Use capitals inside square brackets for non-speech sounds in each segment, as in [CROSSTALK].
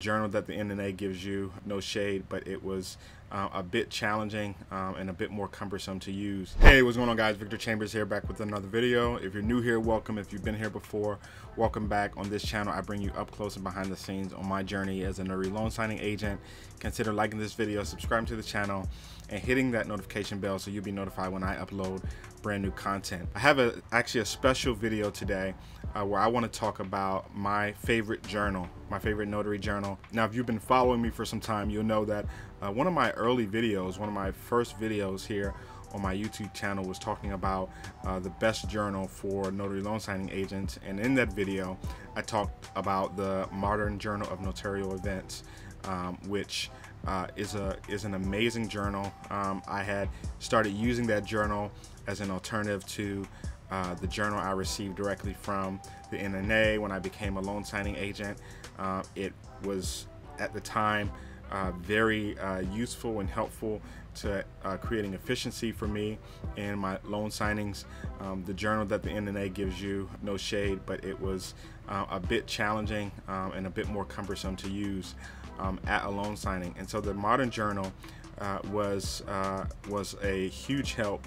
journal that the NNA gives you. No shade, but it was uh, a bit challenging um, and a bit more cumbersome to use. Hey, what's going on guys? Victor Chambers here back with another video. If you're new here, welcome. If you've been here before, welcome back. On this channel, I bring you up close and behind the scenes on my journey as a Nuri loan signing agent, consider liking this video, subscribing to the channel, and hitting that notification bell so you'll be notified when I upload brand new content. I have a, actually a special video today uh, where I want to talk about my favorite journal, my favorite notary journal. Now, if you've been following me for some time, you'll know that uh, one of my early videos, one of my first videos here on my YouTube channel was talking about uh, the best journal for notary loan signing agents. And in that video, I talked about the modern journal of notarial events um, which uh, is a is an amazing journal. Um, I had started using that journal as an alternative to uh, the journal I received directly from the NNA when I became a loan signing agent. Uh, it was at the time uh, very uh, useful and helpful to uh, creating efficiency for me in my loan signings. Um, the journal that the NNA gives you, no shade, but it was uh, a bit challenging um, and a bit more cumbersome to use um, at a loan signing. And so the modern journal uh, was uh, was a huge help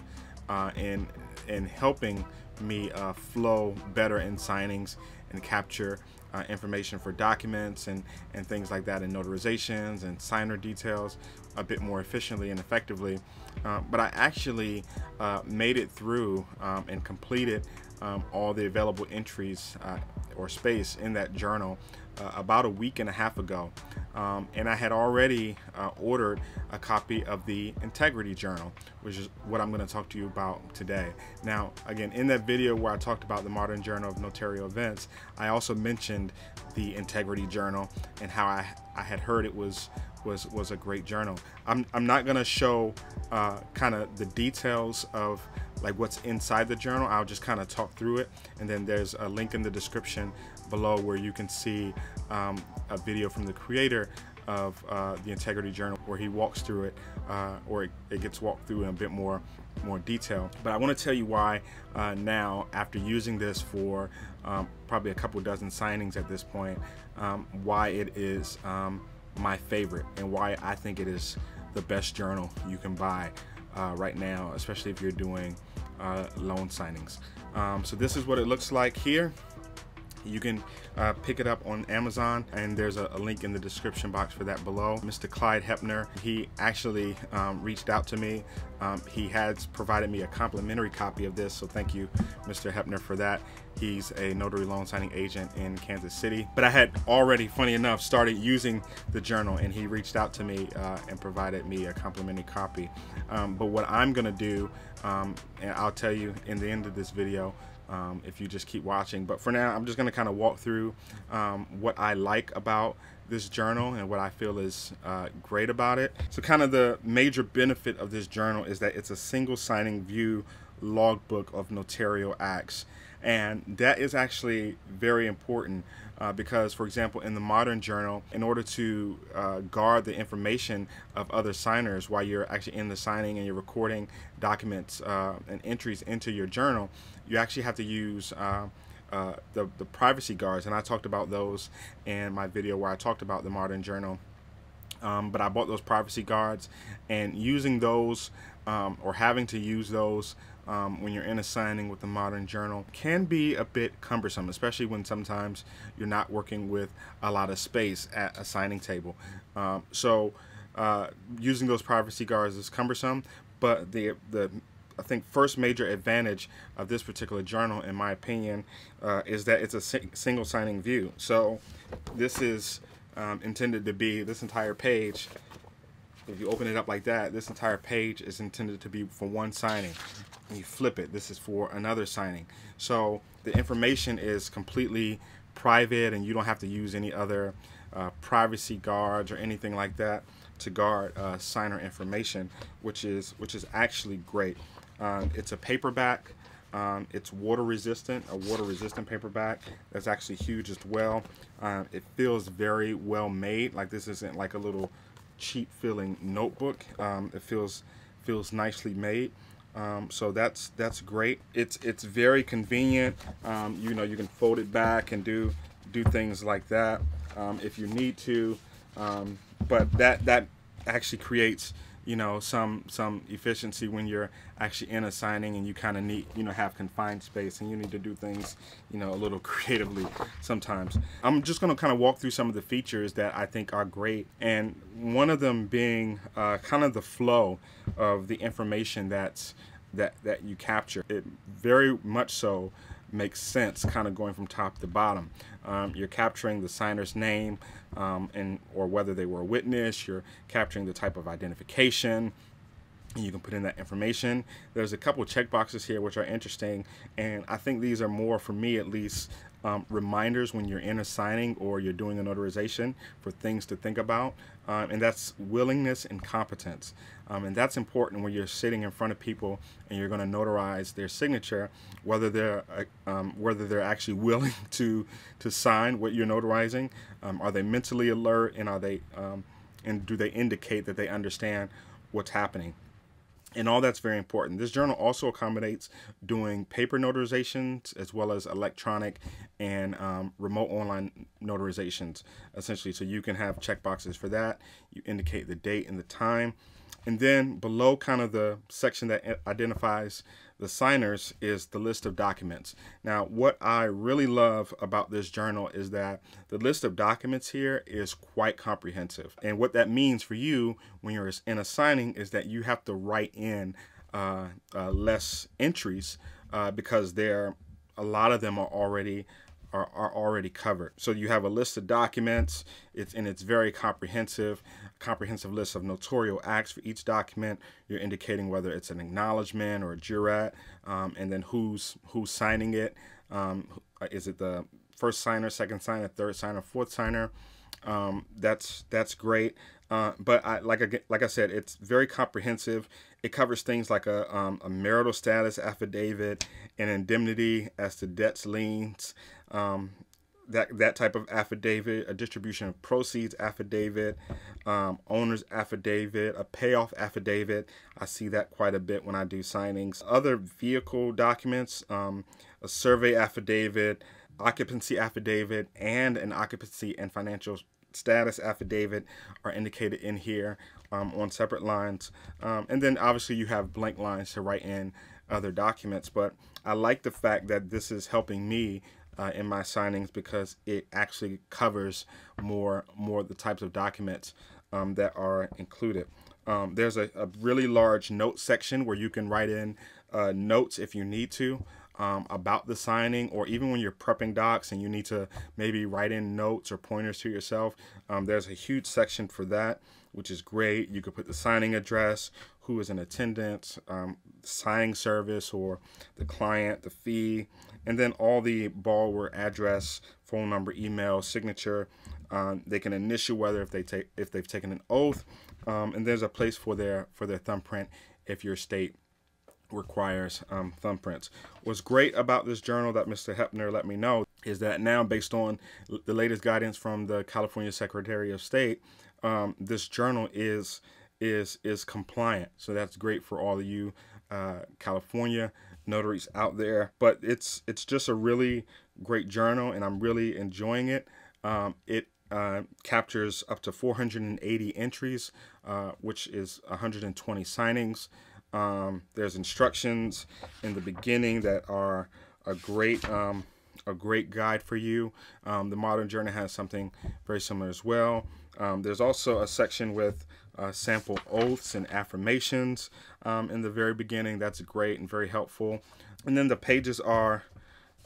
uh, in in helping me uh, flow better in signings and capture uh, information for documents and, and things like that, and notarizations and signer details a bit more efficiently and effectively. Uh, but I actually uh, made it through um, and completed um, all the available entries uh, or space in that journal uh, about a week and a half ago. Um, and I had already uh, ordered a copy of the Integrity Journal, which is what I'm going to talk to you about today. Now, again, in that video where I talked about the Modern Journal of Notarial Events, I also mentioned the Integrity Journal and how I, I had heard it was was was a great journal. I'm I'm not gonna show uh, kind of the details of like what's inside the journal. I'll just kind of talk through it, and then there's a link in the description below where you can see um, a video from the creator of uh, the integrity journal where he walks through it uh, or it, it, gets walked through in a bit more more detail but i want to tell you why uh, now after using this for um, probably a couple dozen signings at this point um, why it is um, my favorite and why I think it is the best journal you can buy uh, right now, especially if you're doing uh, loan signings. Um, so this is what it looks like here. You can uh, pick it up on Amazon, and there's a, a, link in the description box for that below. Mr. Clyde Hepner, he actually um, reached out to me. Um, he has provided me a complimentary copy of this, so thank you, Mr. Hepner, for that. He's a notary loan signing agent in Kansas City. But I had already, funny enough, started using the journal, and he reached out to me uh, and provided me a complimentary copy. Um, but what I'm gonna do, um, and I'll tell you in the end of this video, um, if you just keep watching. But for now, I'm just going to kind of walk through um, what I like about this journal and what I feel is uh, great about it. So kind of the major benefit of this journal is that it's a single signing view logbook of notarial acts. And that is actually very important uh, because, for example, in the modern journal, in order to uh, guard the information of other signers while you're actually in the signing and you're recording documents uh, and entries into your journal, you actually have to use uh, uh, the, the privacy guards, and I talked about those in my video where I talked about the Modern Journal. Um, but I bought those privacy guards, and using those um, or having to use those um, when you're in a signing with the Modern Journal can be a bit cumbersome, especially when sometimes you're not working with a lot of space at a signing table. Um, so uh, using those privacy guards is cumbersome, but the the I think first major advantage of this particular journal, in my opinion, uh, is that it's a si single signing view. So this is um, intended to be this entire page. If you open it up like that, this entire page is intended to be for one signing. And you flip it, this is for another signing. So the information is completely private and you don't have to use any other uh, privacy guards or anything like that to guard uh, signer information, which is which is actually great. Um, it's a paperback. Um, it's water resistant, a water resistant paperback. That's actually huge as well. Um, it feels very well made. Like this isn't like a little cheap feeling notebook. Um, it feels feels nicely made. Um, so that's that's great. It's it's very convenient. Um, you know you can fold it back and do do things like that if you need to. Um, but that that actually creates you know some some efficiency when you're actually in a signing and you kind of need you know have confined space and you need to do things you know a little [LAUGHS] creatively sometimes i'm just going to kind of walk through some of the features that i think are great and one of them being uh, kind of the flow of the information that's that that you capture it very much so makes sense kind of going from top to bottom. Um, you're capturing the signer's name um, and or whether they were a witness, you're capturing the type of identification, you can put in that information. There's a couple checkboxes here which are interesting, and I think these are more, for me at least, um, reminders when you're in a signing or you're doing a notarization for things to think about. Um, and that's willingness and competence. Um, and that's important when you're sitting in front of people and you're going to notarize their signature, whether they're uh, um, whether they're actually [LAUGHS] willing to to sign what you're notarizing. Um, are they mentally alert and are they um, and do they indicate that they understand what's happening? and all that's very important. This journal also accommodates doing paper notarizations as well as electronic and um, remote online notarizations, essentially. So you can have checkboxes for that. You indicate the date and the time. And then below kind of the section that identifies the signers is the list of documents. Now, what I really love about this journal is that the list of documents here is quite comprehensive. And what that means for you when you're in a signing is that you have to write in uh, uh, less entries uh, because there a lot of them are already are, are already covered. So you have a list of documents, it's, and it's very comprehensive, comprehensive list of notarial acts for each document. You're indicating whether it's an acknowledgement or a jurat, um, and then who's, who's signing it. Um, is it the first signer, second signer, third signer, fourth signer? Um, that's, that's great. Uh, but I, like I like I said, it's very comprehensive. It covers things like a, um, a marital status affidavit, an indemnity as to debts, liens, um, that that type of affidavit, a distribution of proceeds affidavit, um, owner's affidavit, a payoff affidavit. I see that quite a bit when I do signings. Other vehicle documents, um, a survey affidavit, occupancy affidavit, and an occupancy and financial status affidavit are indicated in here um, on separate lines. Um, and then obviously you have blank lines to write in other documents, but I like the fact that this is helping me uh, in my signings because it actually covers more more the types of documents um, that are included. Um, there's a, a, really large note section where you can write in uh, notes if you need to um, about the signing or even when you're prepping docs and you need to maybe write in notes or pointers to yourself. Um, there's a huge section for that, which is great. You could put the signing address, who is in attendance, um, signing service or the client, the fee, and then all the borrower address, phone number, email, signature. Um, they can initial whether if they take if they've taken an oath, um, and there's a place for their for their thumbprint if your state requires um, thumbprints. What's great about this journal that Mr. Hepner let me know is that now, based on the latest guidance from the California Secretary of State, um, this journal is is is compliant. So that's great for all of you uh, California notaries out there. But it's it's just a really great journal, and I'm really enjoying it. Um, it uh, captures up to 480 entries, uh, which is 120 signings. Um, there's instructions in the beginning that are a great um, a great guide for you. Um, the Modern Journal has something very similar as well. Um, there's also a section with uh, sample oaths and affirmations um, in the very beginning. That's great and very helpful. And then the pages are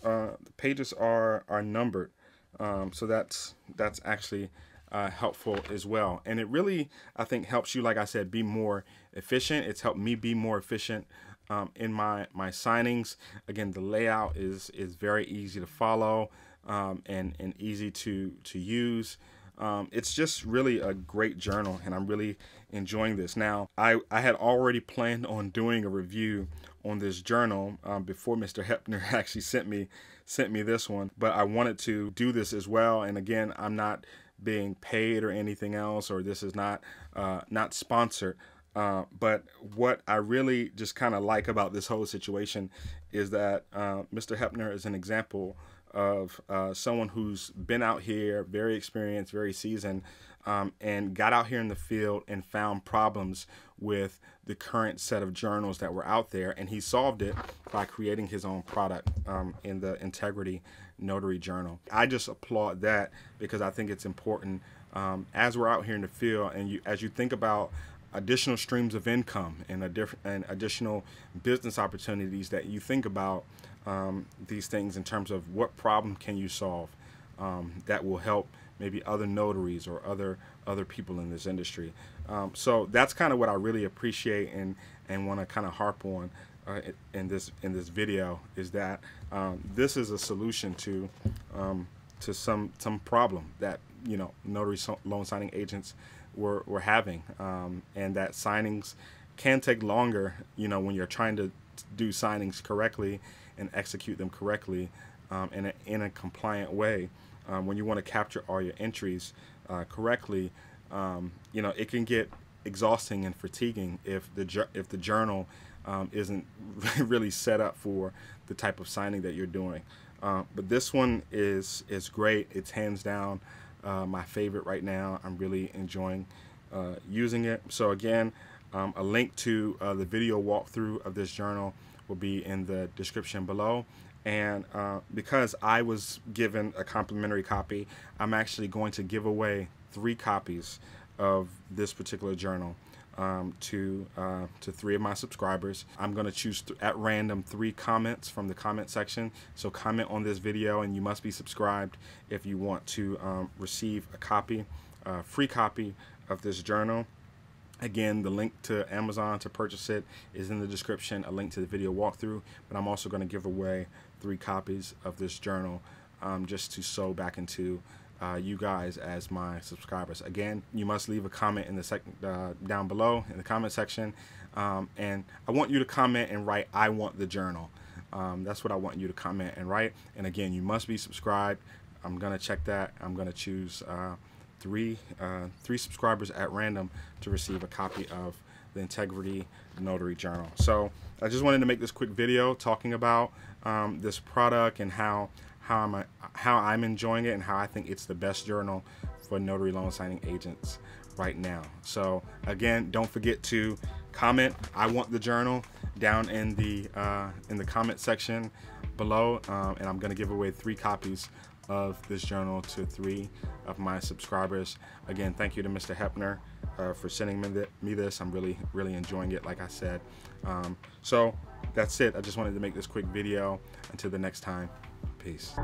uh, the pages are are numbered, um, so that's that's actually uh, helpful as well. And it really I think helps you, like I said, be more efficient. It's helped me be more efficient. Um, in my my signings again the layout is is very easy to follow um, and and easy to to use um, it's just really a great journal and I'm really enjoying this. Now, I, I had already planned on doing a review on this journal um, before Mr. Hepner [LAUGHS] actually sent me sent me this one, but I wanted to do this as well. And again, I'm not being paid or anything else, or this is not uh, not sponsored. Uh, but what I really just kind of like about this whole situation is that uh, Mr. Hepner is an example of uh, someone who's been out here, very experienced, very seasoned, um, and got out here in the field and found problems with the current set of journals that were out there, and he solved it by creating his own product um, in the Integrity Notary Journal. I just applaud that because I think it's important um, as we're out here in the field, and you, as you think about additional streams of income and, addiff- and additional business opportunities that you think about um, these things in terms of what problem can you solve um, that will help maybe other notaries or other other people in this industry. Um, so that's kind of what I really appreciate and and want to kind of harp on uh, in this in this video is that um, this is a solution to um, to some some problem that you know notary so loan signing agents we're, we're having um, and that signings can take longer you know when you're trying to do signings correctly and execute them correctly um, in, a, in a compliant way um, when you want to capture all your entries uh, correctly um, you know it can get exhausting and fatiguing if the if the journal um, isn't [LAUGHS] really set up for the type of signing that you're doing uh, but this one is is great it's hands down uh, my favorite right now. I'm really enjoying uh, using it. So again, um, a link to uh, the video walkthrough of this journal will be in the description below. And uh, because I was given a complimentary copy, I'm actually going to give away three copies of this particular journal um, to uh, to three of my subscribers. I'm gonna choose at random three comments from the comment section. So comment on this video, and you must be subscribed if you want to um, receive a copy, uh, free copy of this journal. Again, the link to Amazon to purchase it is in the description, a link to the video walkthrough, but I'm also going to give away three copies of this journal um, just to sew back into uh, you guys as my subscribers. Again, you must leave a comment in the sec uh, down below in the comment section, um, and I want you to comment and write "I want the journal." Um, that's what I want you to comment and write. And again, you must be subscribed. I'm gonna check that. I'm gonna choose uh, three uh, three subscribers at random to receive a copy of the Integrity Notary Journal. So I just wanted to make this quick video talking about um, this product and how how am I how I'm enjoying it and how I think it's the best journal for notary loan signing agents right now. So again, don't forget to comment. I want the journal down in the uh, in the comment section below, um, and I'm gonna give away three copies of this journal to three of my subscribers. Again, thank you to Mr. Hepner uh, for sending me, th me, this. I'm really, really enjoying it, like I said. Um, so that's it. I just wanted to make this quick video. Until the next time, Peace.